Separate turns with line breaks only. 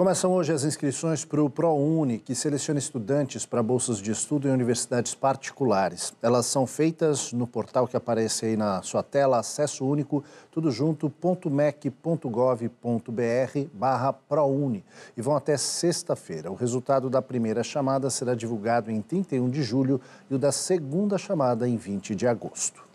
Começam hoje as inscrições para o ProUni, que seleciona estudantes para bolsas de estudo em universidades particulares. Elas são feitas no portal que aparece aí na sua tela, acesso único, tudo junto. barra ProUni e vão até sexta-feira. O resultado da primeira chamada será divulgado em 31 de julho e o da segunda chamada em 20 de agosto.